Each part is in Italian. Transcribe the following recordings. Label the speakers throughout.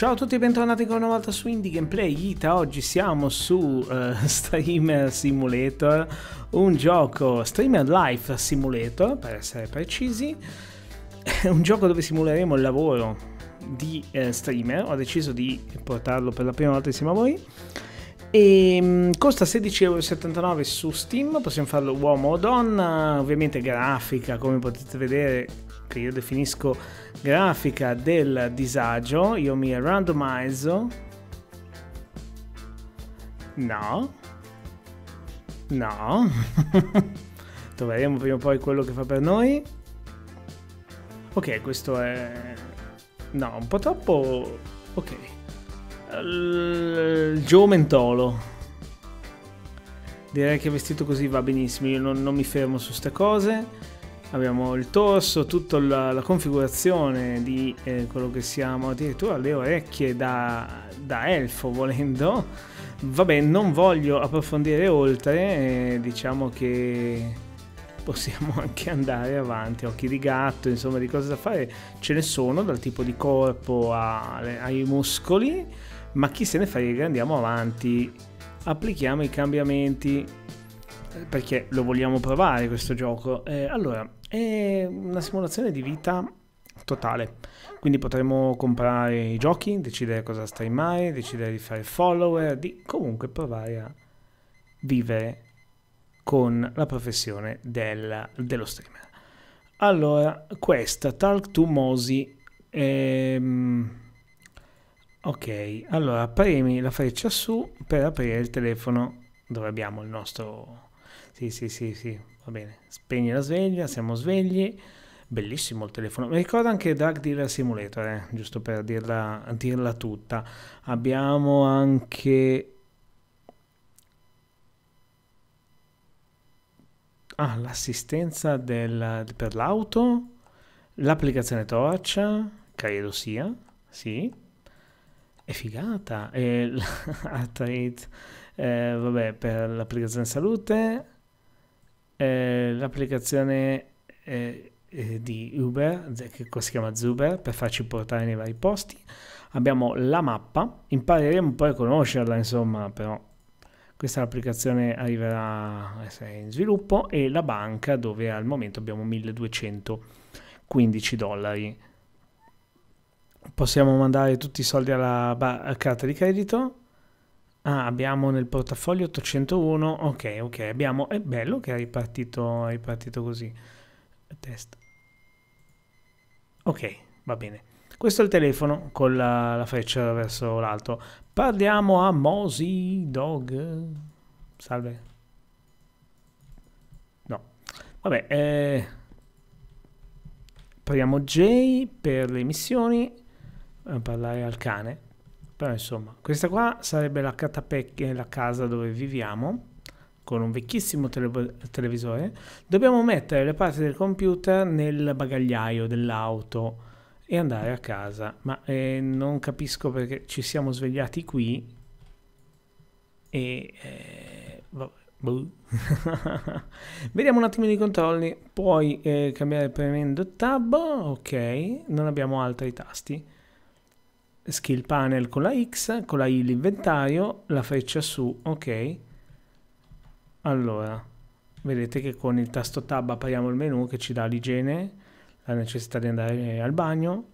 Speaker 1: Ciao a tutti e bentornati ancora una volta su Indie Gameplay Ita, oggi siamo su uh, Streamer Simulator, un gioco Streamer Life Simulator per essere precisi, è un gioco dove simuleremo il lavoro di uh, streamer, ho deciso di portarlo per la prima volta insieme a voi ehm, e um, costa 16,79€ su Steam, possiamo farlo uomo o donna, ovviamente grafica come potete vedere che io definisco grafica del disagio, io mi randomizzo. No. No. Troveremo prima o poi quello che fa per noi. Ok, questo è... No, un po' troppo... Ok. Il Joe Direi che vestito così va benissimo, io non, non mi fermo su ste cose abbiamo il torso, tutta la, la configurazione di eh, quello che siamo, addirittura le orecchie da, da elfo volendo. Vabbè, non voglio approfondire oltre, eh, diciamo che possiamo anche andare avanti, occhi di gatto, insomma di cose da fare ce ne sono, dal tipo di corpo a, ai muscoli, ma chi se ne frega, andiamo avanti, applichiamo i cambiamenti perché lo vogliamo provare questo gioco. Eh, allora, è una simulazione di vita totale. Quindi potremo comprare i giochi, decidere cosa streamare, decidere di fare follower, di comunque provare a vivere con la professione del, dello streamer. Allora, questa, Talk to Mosi. Ehm, ok, allora premi la freccia su per aprire il telefono dove abbiamo il nostro... Sì, sì, sì, sì, Va bene, spegni la sveglia, siamo svegli. Bellissimo il telefono. Mi ricorda anche Drag Dealer Simulator, eh? giusto per dirla, dirla tutta. Abbiamo anche... Ah, l'assistenza del, per l'auto, l'applicazione torcia, credo sia, sì. È figata. E l'Artrate, eh, vabbè, per l'applicazione salute eh, l'applicazione eh, eh di Uber, che si chiama Zuber, per farci portare nei vari posti. Abbiamo la mappa, impareremo poi a conoscerla, insomma, però questa applicazione arriverà eh, in sviluppo e la banca dove al momento abbiamo 1215 dollari. Possiamo mandare tutti i soldi alla carta di credito Ah, abbiamo nel portafoglio 801. Ok, ok, abbiamo... È bello che è ripartito, è ripartito così. Test. Ok, va bene. Questo è il telefono con la, la freccia verso l'alto. Parliamo a Mosi Dog. Salve. No. Vabbè, eh... Parliamo J per le missioni. Eh, parlare al cane. Però insomma, questa qua sarebbe la, catapecchia la casa dove viviamo, con un vecchissimo tele televisore. Dobbiamo mettere le parti del computer nel bagagliaio dell'auto e andare a casa. Ma eh, non capisco perché ci siamo svegliati qui e... Eh, vabbè. Boh. Vediamo un attimo i controlli, puoi eh, cambiare premendo tab, ok, non abbiamo altri tasti skill panel con la X, con la I l'inventario, la freccia su, ok. Allora, vedete che con il tasto tab apriamo il menu che ci dà l'igiene, la necessità di andare eh, al bagno,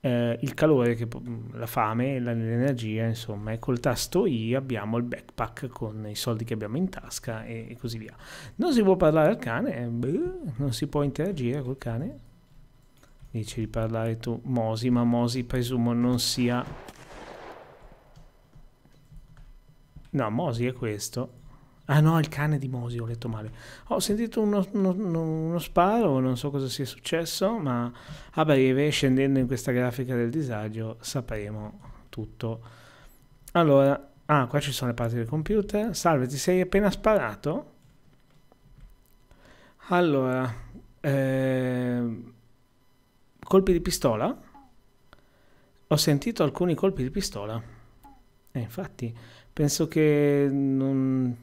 Speaker 1: eh, il calore, che, mm, la fame, l'energia, insomma, e col tasto I abbiamo il backpack con i soldi che abbiamo in tasca e, e così via. Non si può parlare al cane, eh, non si può interagire col cane, Dici di parlare tu Mosi, ma Mosi presumo non sia... No, Mosi è questo. Ah no, il cane di Mosi, ho letto male. Ho sentito uno, uno, uno, sparo, non so cosa sia successo, ma a breve, scendendo in questa grafica del disagio, sapremo tutto. Allora, ah, qua ci sono le parti del computer. Salve, ti sei appena sparato? Allora, eh, colpi di pistola? Ho sentito alcuni colpi di pistola. E eh, infatti, penso che non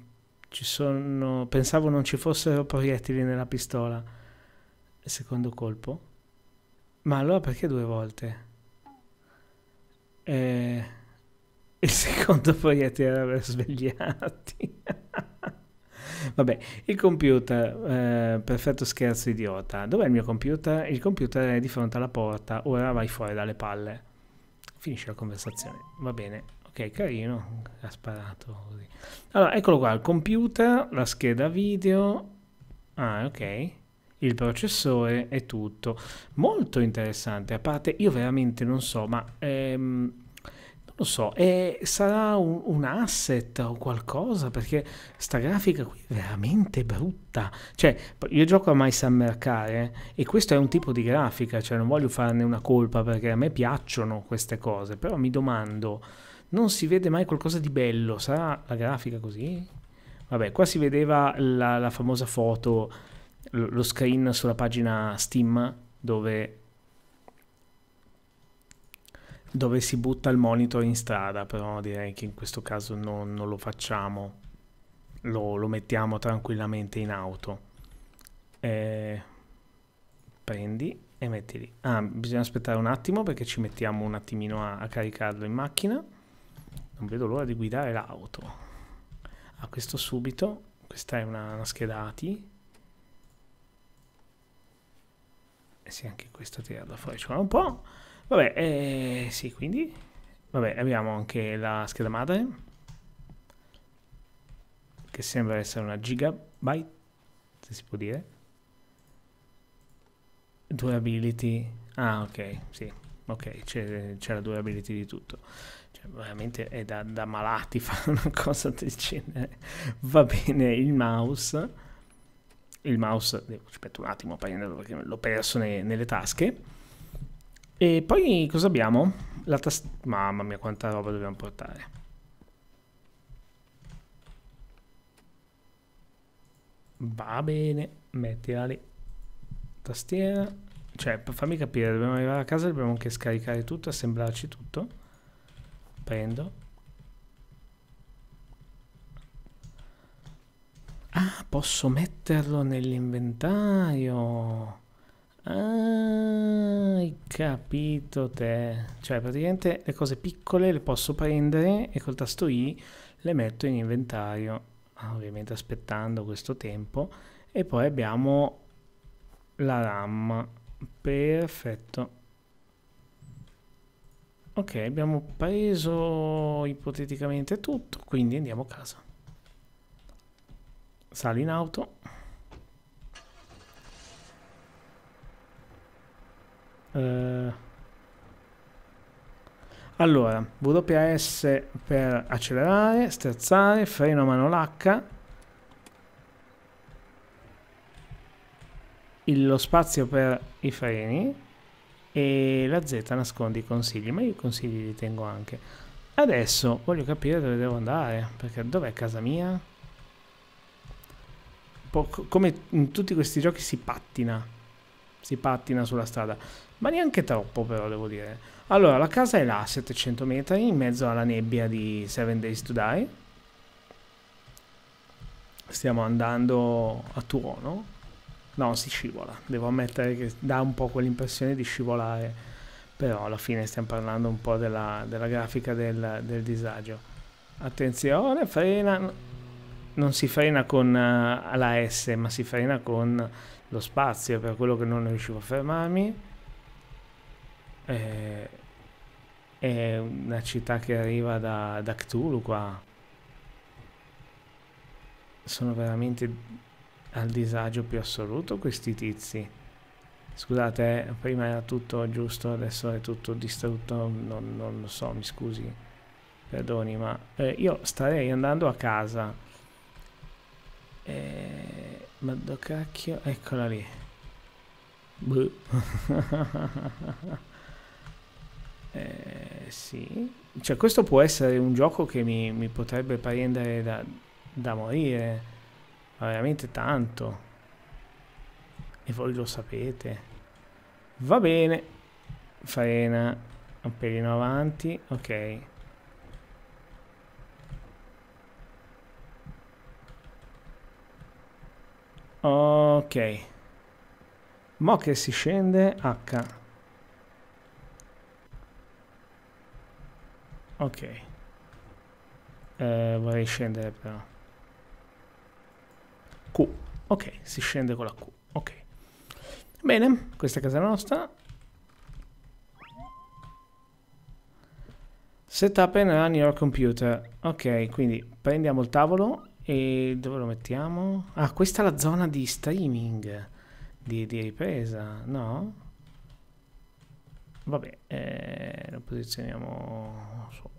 Speaker 1: ci sono... Pensavo non ci fossero proiettili nella pistola. Il secondo colpo. Ma allora perché due volte? Eh, il secondo proiettile era per svegliarti. Vabbè, il computer, eh, perfetto scherzo idiota. Dov'è il mio computer? Il computer è di fronte alla porta, ora vai fuori dalle palle. Finisce la conversazione, va bene. Ok, carino, ha sparato così. Allora, eccolo qua, il computer, la scheda video. Ah, ok il processore e tutto. Molto interessante, a parte io veramente non so, ma ehm, non lo so, eh, sarà un, un, asset o qualcosa perché sta grafica qui è veramente brutta. Cioè, io gioco a My Summer Car eh, e questo è un tipo di grafica, cioè non voglio farne una colpa perché a me piacciono queste cose, però mi domando, non si vede mai qualcosa di bello, sarà la grafica così? Vabbè, qua si vedeva la, la famosa foto, lo screen sulla pagina Steam dove dove si butta il monitor in strada, però direi che in questo caso no, non lo facciamo, lo, lo, mettiamo tranquillamente in auto. Eh, prendi e metti lì. Ah, bisogna aspettare un attimo perché ci mettiamo un attimino a, a caricarlo in macchina. Non vedo l'ora di guidare l'auto. A ah, questo subito, questa è una, una scheda ATI. E sì, anche questa tira da fuori ci vuole un po'. Vabbè, eh, sì, quindi... Vabbè, abbiamo anche la scheda madre, che sembra essere una gigabyte, se si può dire. Durability... Ah, ok, sì, ok, c'è, la durability di tutto. Cioè, veramente è da, da malati fare una cosa del genere. Va bene, il mouse... Il mouse, eh, aspetta un attimo prenderlo perché l'ho perso ne, nelle tasche e poi cosa abbiamo? La tastiera. Mamma mia, quanta roba dobbiamo portare. Va bene, mettila lì. Tastiera. Cioè, fammi capire, dobbiamo arrivare a casa, dobbiamo anche scaricare tutto, assemblarci tutto. Prendo. Ah, posso metterlo nell'inventario. Ah, hai capito te. Cioè, praticamente le cose piccole le posso prendere e col tasto I le metto in inventario. Ovviamente aspettando questo tempo. E poi abbiamo la RAM. Perfetto. Ok, abbiamo preso ipoteticamente tutto, quindi andiamo a casa. Sali in auto. Eh, allora, WS per accelerare, sterzare, freno a mano l'H, lo spazio per i freni e la Z nasconde i consigli, ma io i consigli li tengo anche. Adesso voglio capire dove devo andare, perché dov'è casa mia? Po come in tutti questi giochi si pattina si pattina sulla strada, ma neanche troppo però devo dire. Allora, la casa è là, a 700 metri, in mezzo alla nebbia di Seven Days to Die. Stiamo andando a tuono. No, si scivola, devo ammettere che dà un po' quell'impressione di scivolare, però alla fine stiamo parlando un po' della, della grafica del, del disagio. Attenzione, frena, non si frena con uh, la S, ma si frena con lo spazio per quello che non riuscivo a fermarmi. Eh, è una città che arriva da, da Cthulhu qua. Sono veramente al disagio più assoluto questi tizi. Scusate, eh, prima era tutto giusto, adesso è tutto distrutto, non, non lo so, mi scusi, perdoni, ma eh, io starei andando a casa. Eh, ma do cacchio? Eccola lì. Buh. eh, sì. Cioè, questo può essere un gioco che mi, mi potrebbe prendere da, da morire. Ma veramente tanto. E voi lo sapete. Va bene. Farena Un pelino avanti. Ok. Ok. Mo che si scende H. Ok. Eh, vorrei scendere però. Q. Ok, si scende con la Q. Ok. Bene, questa è casa nostra. Set up and run your computer. Ok, quindi prendiamo il tavolo e dove lo mettiamo? Ah, questa è la zona di streaming, di, di ripresa, no? Vabbè, eh, lo posizioniamo su,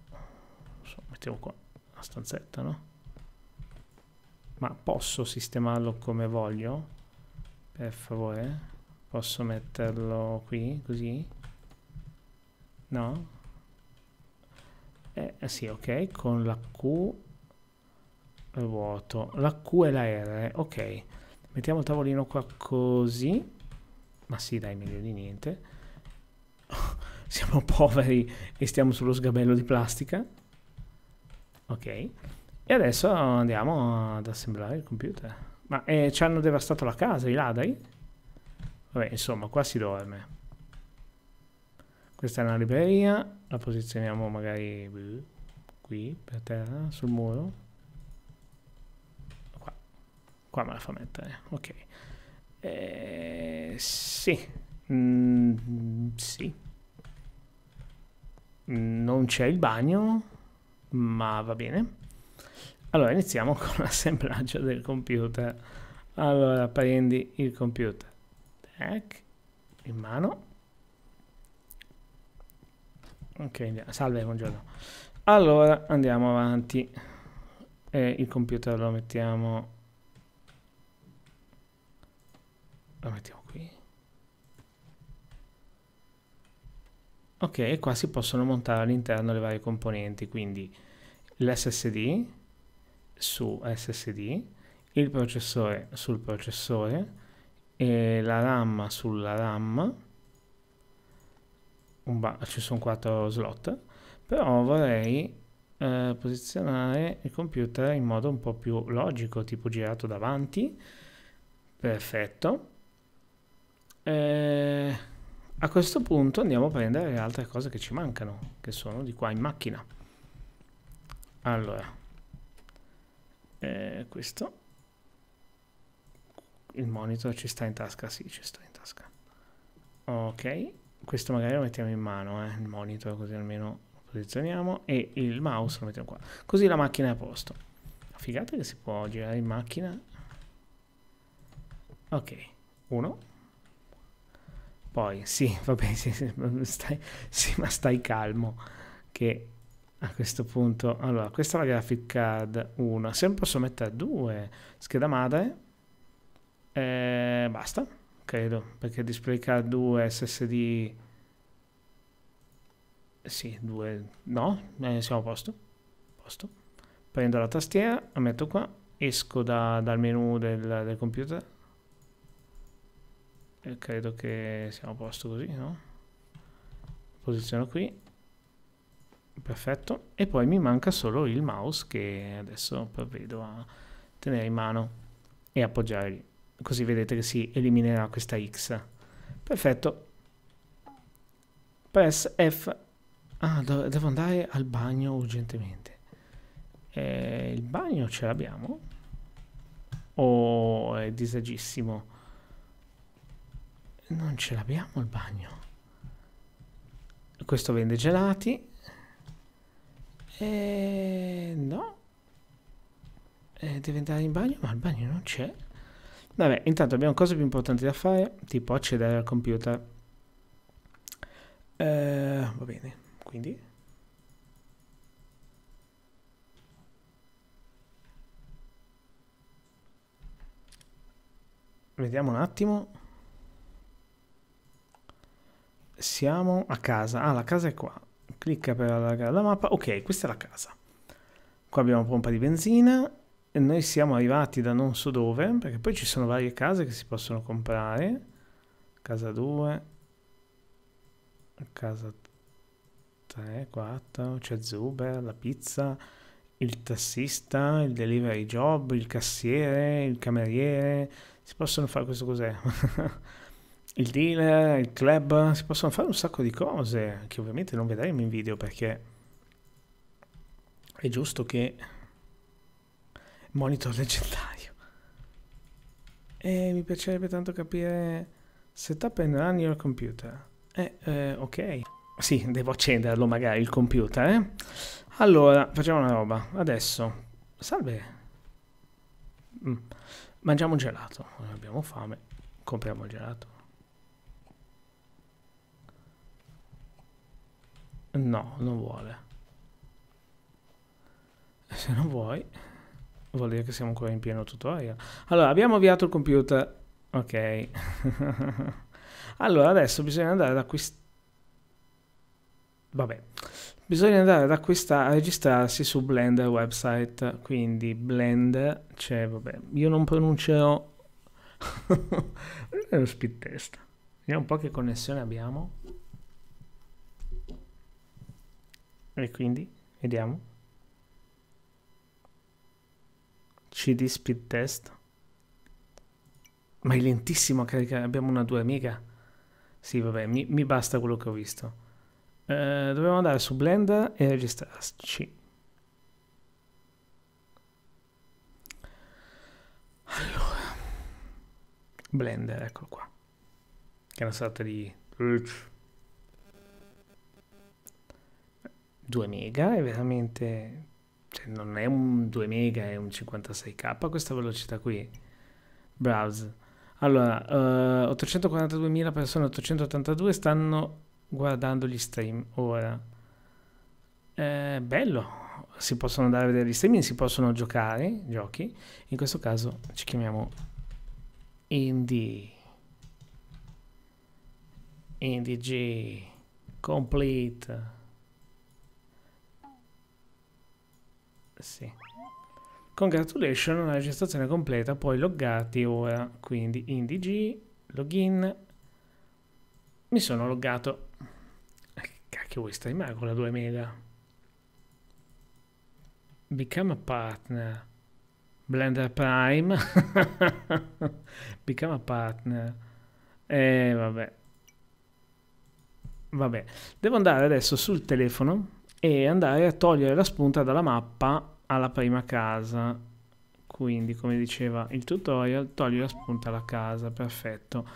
Speaker 1: su, mettiamo qua, la stanzetta, no? Ma posso sistemarlo come voglio? Per favore? Posso metterlo qui, così? No? Eh, sì, ok, con la Q vuoto. La Q e la R, ok. Mettiamo il tavolino qua così. Ma sì, dai, meglio di niente. Siamo poveri e stiamo sullo sgabello di plastica. Ok. E adesso andiamo ad assemblare il computer. Ma eh, ci hanno devastato la casa, i ladri? Vabbè, insomma, qua si dorme. Questa è una libreria. La posizioniamo magari qui, per terra, sul muro. Qua me la fa mettere, ok. Eh, sì. Mm, sì. Non c'è il bagno, ma va bene. Allora iniziamo con l'assemblaggio del computer. Allora prendi il computer. Tac, in mano. Ok, salve, buongiorno. Allora andiamo avanti. E eh, il computer lo mettiamo la mettiamo qui ok qua si possono montare all'interno le varie componenti quindi l'SSD su SSD il processore sul processore e la RAM sulla RAM ci sono 4 slot però vorrei eh, posizionare il computer in modo un po' più logico tipo girato davanti perfetto eh, a questo punto andiamo a prendere le altre cose che ci mancano, che sono di qua in macchina. Allora, eh, questo. Il monitor ci sta in tasca? Sì, ci sta in tasca. Ok, questo magari lo mettiamo in mano, eh, il monitor così almeno lo posizioniamo e il mouse lo mettiamo qua. Così la macchina è a posto. Figata che si può girare in macchina. Ok, uno. Poi sì, vabbè, sì, sì, stai, sì, ma stai calmo che a questo punto... Allora, questa è la graphic card 1, se ne posso mettere 2, scheda madre, eh, basta, credo, perché display card 2, SSD... Sì, 2... No, eh, siamo a posto. posto. Prendo la tastiera, la metto qua, esco da, dal menu del, del computer, credo che siamo a posto così, no? Posiziono qui. Perfetto. E poi mi manca solo il mouse che adesso provvedo a tenere in mano e appoggiare lì. Così vedete che si eliminerà questa X. Perfetto. Press F. Ah, devo andare al bagno urgentemente. Eh, il bagno ce l'abbiamo? O oh, è disagissimo? non ce l'abbiamo il bagno questo vende gelati e no e eh, deve andare in bagno ma il bagno non c'è vabbè intanto abbiamo cose più importanti da fare tipo accedere al computer eh, va bene quindi vediamo un attimo siamo? A casa. Ah, la casa è qua. Clicca per allargare la mappa. Ok, questa è la casa. Qua abbiamo pompa di benzina. E noi siamo arrivati da non so dove, perché poi ci sono varie case che si possono comprare. Casa 2. Casa 3, 4. C'è Zuber, la pizza, il tassista, il delivery job, il cassiere, il cameriere. Si possono fare questo cos'è? il dealer, il club, si possono fare un sacco di cose che ovviamente non vedremo in video perché è giusto che monitor leggendario. E mi piacerebbe tanto capire setup and run your computer. Eh, eh ok. Sì, devo accenderlo magari il computer, eh? Allora, facciamo una roba. Adesso. Salve. Mm. Mangiamo un gelato. abbiamo fame. Compriamo il gelato. No, non vuole. Se non vuoi, vuol dire che siamo ancora in pieno tutorial. Allora, abbiamo avviato il computer. Ok. allora, adesso bisogna andare ad acquistare... Vabbè. Bisogna andare ad acquistare, a registrarsi su Blender website. Quindi Blender, cioè, vabbè, io non pronuncerò... È uno spit test. Vediamo un po' che connessione abbiamo. e quindi vediamo cd speed test ma è lentissimo a caricare abbiamo una 2 mega sì vabbè mi, mi basta quello che ho visto eh, dobbiamo andare su blender e registrarci allora blender eccolo qua che è una sorta di 2 mega è veramente cioè non è un 2 mega è un 56k questa velocità qui browse allora uh, eh, 842.000 persone 882 stanno guardando gli stream ora eh, bello si possono andare a vedere gli streaming si possono giocare giochi in questo caso ci chiamiamo indie indie g complete Sì. Congratulations, la registrazione completa, poi loggati ora, quindi indg, login, mi sono loggato. Cacchio vuoi stare streamare con la 2 mega? Become a partner. Blender Prime. Become a partner. Eh, vabbè. Vabbè. Devo andare adesso sul telefono e andare a togliere la spunta dalla mappa alla prima casa quindi come diceva il tutorial togli la spunta alla casa perfetto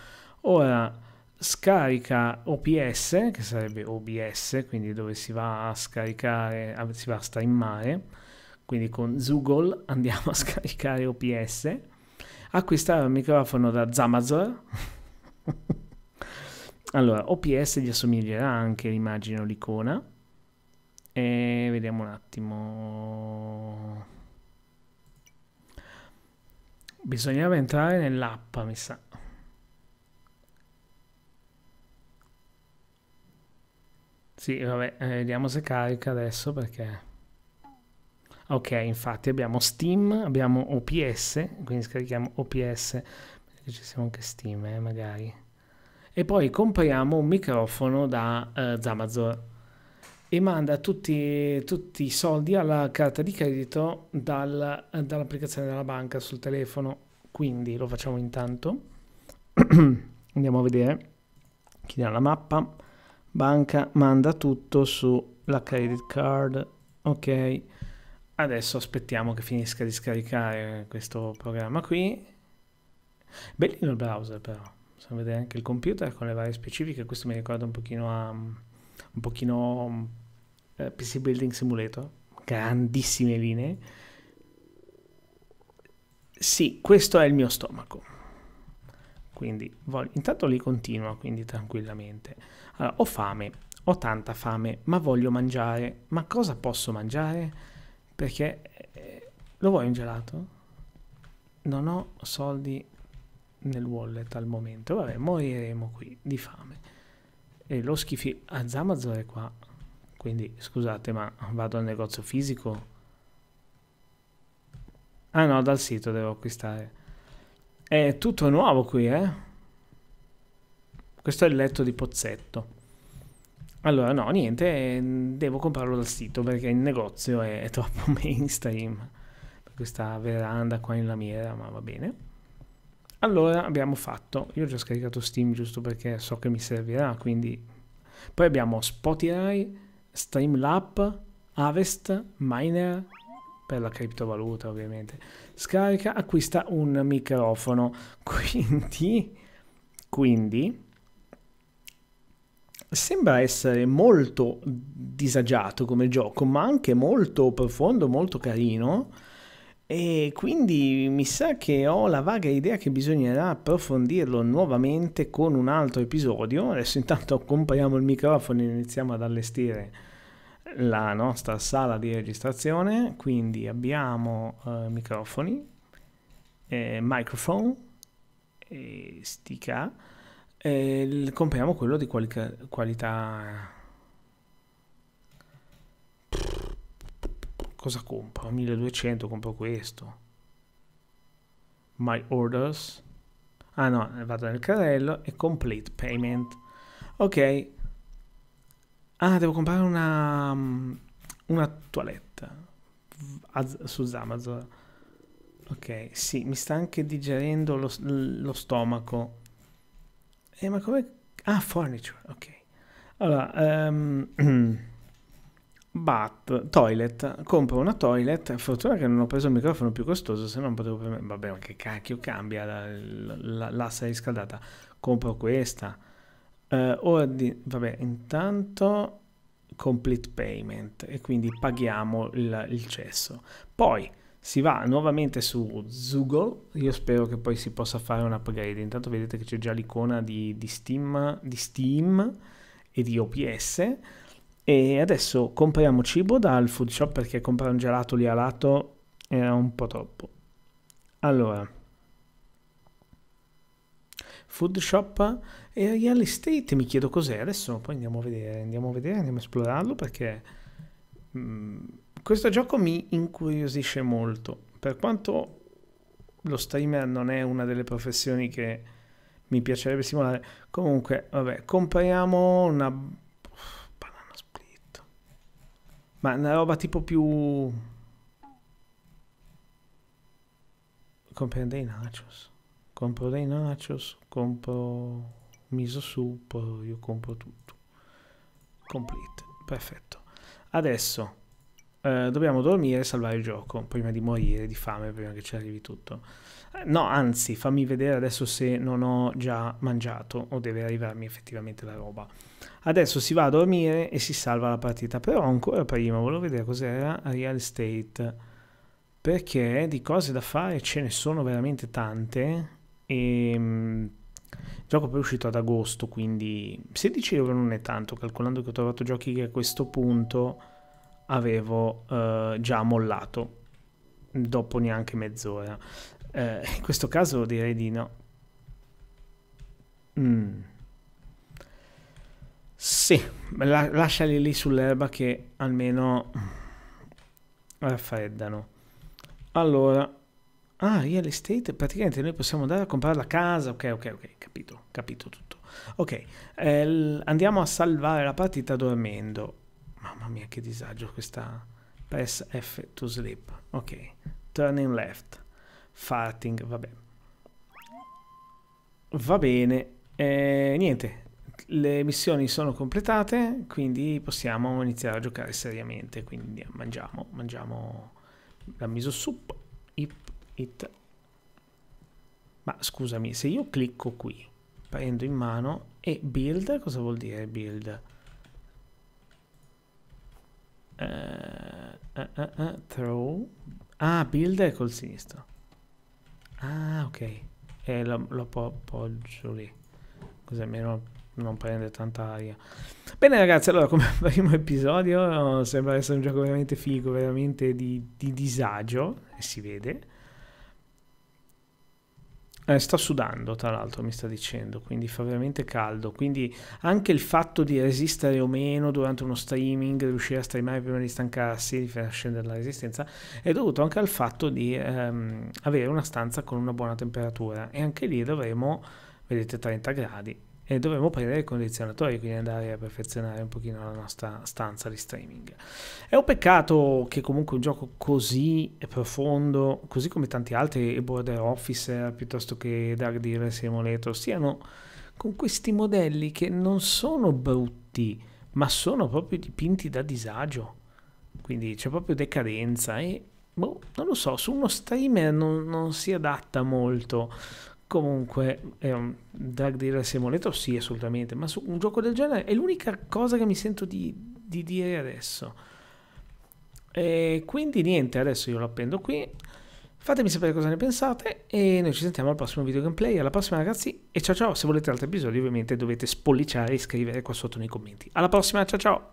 Speaker 1: ora scarica OPS che sarebbe OBS quindi dove si va a scaricare si va a streamare quindi con Zugol andiamo a scaricare OPS acquistare un microfono da Zamazor allora OPS gli assomiglierà anche l'immagine o l'icona e vediamo un attimo. Bisognava entrare nell'app, mi sa. Sì, vabbè, eh, vediamo se carica adesso perché... Ok, infatti abbiamo Steam, abbiamo OPS, quindi scarichiamo OPS, perché ci siamo anche Steam, eh, magari. E poi compriamo un microfono da eh, Zamazor e manda tutti, tutti, i soldi alla carta di credito dal, dall'applicazione della banca sul telefono. Quindi lo facciamo intanto. Andiamo a vedere. Chiudiamo la mappa. Banca manda tutto sulla credit card. Ok. Adesso aspettiamo che finisca di scaricare questo programma qui. Bellino il browser però. Possiamo vedere anche il computer con le varie specifiche. Questo mi ricorda un pochino a un pochino eh, PC Building Simulator, grandissime linee. Sì, questo è il mio stomaco. Quindi voglio, intanto li continua, quindi tranquillamente. Allora, ho fame, ho tanta fame, ma voglio mangiare. Ma cosa posso mangiare? Perché eh, lo vuoi un gelato? Non ho soldi nel wallet al momento. Vabbè, moriremo qui di fame e lo schifi a ah, Zamazon è qua quindi scusate ma vado al negozio fisico ah no dal sito devo acquistare è tutto nuovo qui eh questo è il letto di pozzetto allora no niente devo comprarlo dal sito perché il negozio è, troppo mainstream questa veranda qua in lamiera ma va bene allora abbiamo fatto, io ho già scaricato Steam giusto perché so che mi servirà, quindi poi abbiamo Spotify, Streamlab, Avest, Miner per la criptovaluta ovviamente. Scarica, acquista un microfono. Quindi quindi sembra essere molto disagiato come gioco, ma anche molto profondo, molto carino e quindi mi sa che ho la vaga idea che bisognerà approfondirlo nuovamente con un altro episodio. Adesso intanto compariamo il microfono e iniziamo ad allestire la nostra sala di registrazione. Quindi abbiamo eh, microfoni, eh, microphone, eh, stica. Eh, compriamo quello di quali- qualità cosa compro? 1200 compro questo. My orders. Ah no, vado nel carrello e complete payment. Ok. Ah, devo comprare una, mm, una toilette su Amazon. Ok, sì, mi sta anche digerendo lo, lo stomaco. Eh, ma come... Ah, furniture, ok. Allora, um, But, toilet, compro una toilet, fortuna che non ho preso il microfono più costoso, se no non potevo premere, vabbè ma che cacchio cambia la, l'assa riscaldata, compro questa, uh, eh, ordine, vabbè intanto complete payment e quindi paghiamo il, il cesso, poi si va nuovamente su Zoogle, io spero che poi si possa fare un upgrade, intanto vedete che c'è già l'icona di, di, Steam, di Steam e di OPS, e adesso compriamo cibo dal food shop perché comprare un gelato lì a lato era un po' troppo. Allora, food shop e real estate mi chiedo cos'è. Adesso poi andiamo a vedere, andiamo a vedere, andiamo a esplorarlo perché mh, mm, questo gioco mi incuriosisce molto. Per quanto lo streamer non è una delle professioni che mi piacerebbe simulare, comunque, vabbè, compriamo una ma una roba tipo più... Comprare dei nachos. Compro dei nachos, compro miso soup, io compro tutto. Complete, perfetto. Adesso eh, dobbiamo dormire e salvare il gioco prima di morire di fame, prima che ci arrivi tutto. Eh, no, anzi, fammi vedere adesso se non ho già mangiato o deve arrivarmi effettivamente la roba. Adesso si va a dormire e si salva la partita, però ancora prima volevo vedere cos'era Real Estate perché di cose da fare ce ne sono veramente tante e ehm, il gioco poi è uscito ad agosto quindi 16 euro non è tanto calcolando che ho trovato giochi che a questo punto avevo eh, già mollato dopo neanche mezz'ora. Eh, in questo caso direi di no. Mm. Sì, la, lasciali lì sull'erba che almeno raffreddano. Allora, ah, real estate, praticamente noi possiamo andare a comprare la casa. Ok, ok, ok, capito, capito tutto. Ok, eh, andiamo a salvare la partita dormendo. Mamma mia, che disagio questa. Press F to sleep. Ok. Turning left. Farting, vabbè. Va bene. Eh, niente. Le missioni sono completate, quindi possiamo iniziare a giocare seriamente. Quindi mangiamo, mangiamo la miso soup. Ip, it. Ma scusami, se io clicco qui, prendo in mano e build, cosa vuol dire build? Uh, uh, uh, throw. Ah, build è col sinistro. Ah, ok. E lo, lo appoggio lì. Così almeno non prende tanta aria. Bene ragazzi, allora come primo episodio sembra essere un gioco veramente figo, veramente di, di disagio, e si vede. Eh, sta sudando, tra l'altro, mi sta dicendo, quindi fa veramente caldo. Quindi anche il fatto di resistere o meno durante uno streaming, riuscire a streamare prima di stancarsi, di far scendere la resistenza, è dovuto anche al fatto di ehm, avere una stanza con una buona temperatura. E anche lì dovremo, vedete, 30 gradi e dovremmo prendere il condizionatore, quindi andare a perfezionare un pochino la nostra stanza di streaming. È un peccato che comunque un gioco così profondo, così come tanti altri, Border Officer piuttosto che Dark Dealer Simulator, siano con questi modelli che non sono brutti, ma sono proprio dipinti da disagio. Quindi c'è proprio decadenza e boh, non lo so, su uno streamer non, non si adatta molto Comunque, ehm, è un drag dealer simulator? Sì, assolutamente, ma su un gioco del genere è l'unica cosa che mi sento di, di dire adesso. E quindi niente, adesso io lo appendo qui. Fatemi sapere cosa ne pensate e noi ci sentiamo al prossimo video gameplay. Alla prossima ragazzi e ciao ciao. Se volete altri episodi ovviamente dovete spolliciare e scrivere qua sotto nei commenti. Alla prossima, ciao ciao.